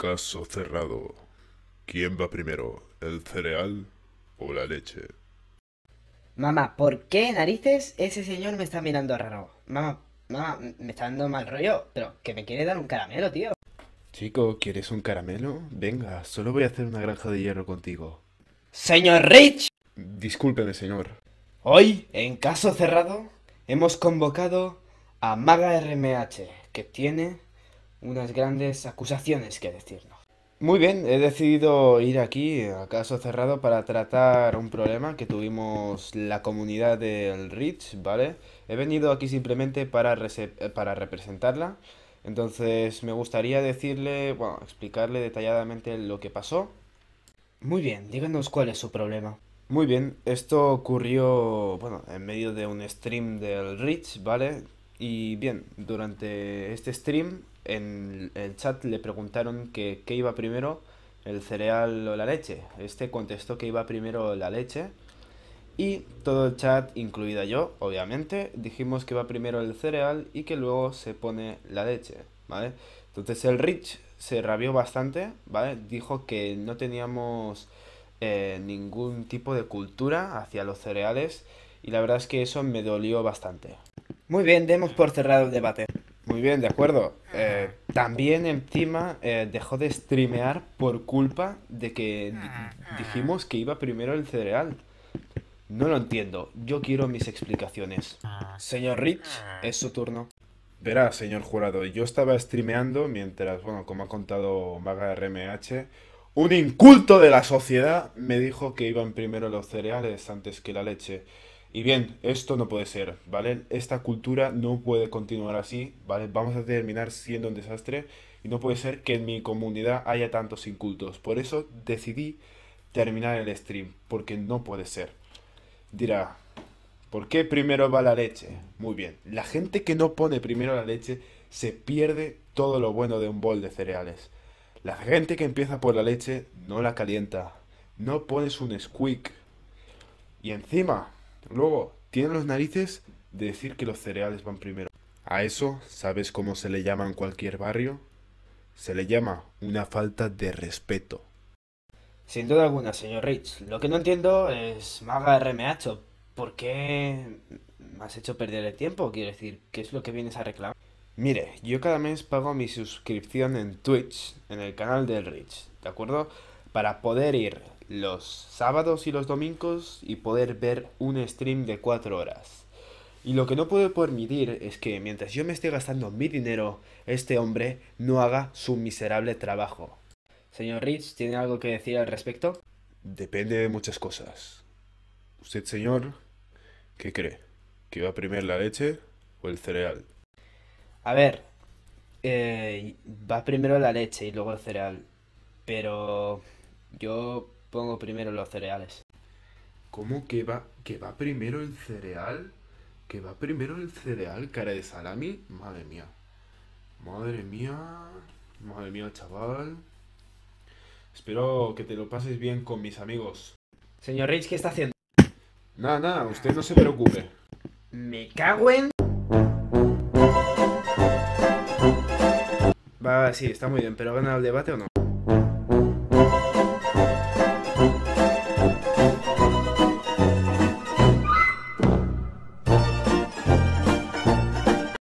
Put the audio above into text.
Caso cerrado. ¿Quién va primero, el cereal o la leche? Mamá, ¿por qué narices ese señor me está mirando raro? Mamá, mamá, me está dando mal rollo, pero que me quiere dar un caramelo, tío. Chico, ¿quieres un caramelo? Venga, solo voy a hacer una granja de hierro contigo. ¡Señor Rich! Discúlpeme, señor. Hoy, en caso cerrado, hemos convocado a Maga RMH, que tiene unas grandes acusaciones que decirnos. Muy bien, he decidido ir aquí a caso cerrado para tratar un problema que tuvimos la comunidad del Rich, ¿vale? He venido aquí simplemente para, para representarla, entonces me gustaría decirle, bueno, explicarle detalladamente lo que pasó. Muy bien, díganos cuál es su problema. Muy bien, esto ocurrió, bueno, en medio de un stream del Rich, ¿vale? Y bien, durante este stream en el chat le preguntaron que qué iba primero, el cereal o la leche. Este contestó que iba primero la leche. Y todo el chat, incluida yo, obviamente, dijimos que va primero el cereal y que luego se pone la leche, ¿vale? Entonces el Rich se rabió bastante, ¿vale? Dijo que no teníamos eh, ningún tipo de cultura hacia los cereales y la verdad es que eso me dolió bastante. Muy bien, demos por cerrado el debate. Muy bien, de acuerdo. Eh, también encima eh, dejó de streamear por culpa de que dijimos que iba primero el cereal. No lo entiendo. Yo quiero mis explicaciones. Ah. Señor Rich, ah. es su turno. Verá, señor jurado, yo estaba streameando mientras, bueno, como ha contado Maga RMH, un inculto de la sociedad me dijo que iban primero los cereales antes que la leche. Y bien, esto no puede ser, ¿vale? Esta cultura no puede continuar así, ¿vale? Vamos a terminar siendo un desastre y no puede ser que en mi comunidad haya tantos incultos. Por eso decidí terminar el stream, porque no puede ser. Dirá, ¿por qué primero va la leche? Muy bien, la gente que no pone primero la leche se pierde todo lo bueno de un bol de cereales. La gente que empieza por la leche no la calienta, no pones un squeak. Y encima, Luego, tienen los narices de decir que los cereales van primero. A eso, ¿sabes cómo se le llama en cualquier barrio? Se le llama una falta de respeto. Sin duda alguna, señor Rich. Lo que no entiendo es, maga RMH, ¿por qué me has hecho perder el tiempo? Quiero decir, ¿qué es lo que vienes a reclamar? Mire, yo cada mes pago mi suscripción en Twitch, en el canal del Rich, ¿de acuerdo? Para poder ir los sábados y los domingos y poder ver un stream de 4 horas. Y lo que no puedo permitir es que mientras yo me esté gastando mi dinero, este hombre no haga su miserable trabajo. Señor Rich, ¿tiene algo que decir al respecto? Depende de muchas cosas. Usted, señor, ¿qué cree? ¿Que va primero la leche o el cereal? A ver, eh, va primero la leche y luego el cereal. Pero yo pongo primero los cereales. ¿Cómo que va, que va primero el cereal? ¿Que va primero el cereal, cara de salami? Madre mía. Madre mía. Madre mía, chaval. Espero que te lo pases bien con mis amigos. Señor Rich, ¿qué está haciendo? Nada, nada, usted no se preocupe. Me cago en... Va, sí, está muy bien, pero ¿gana el debate o no?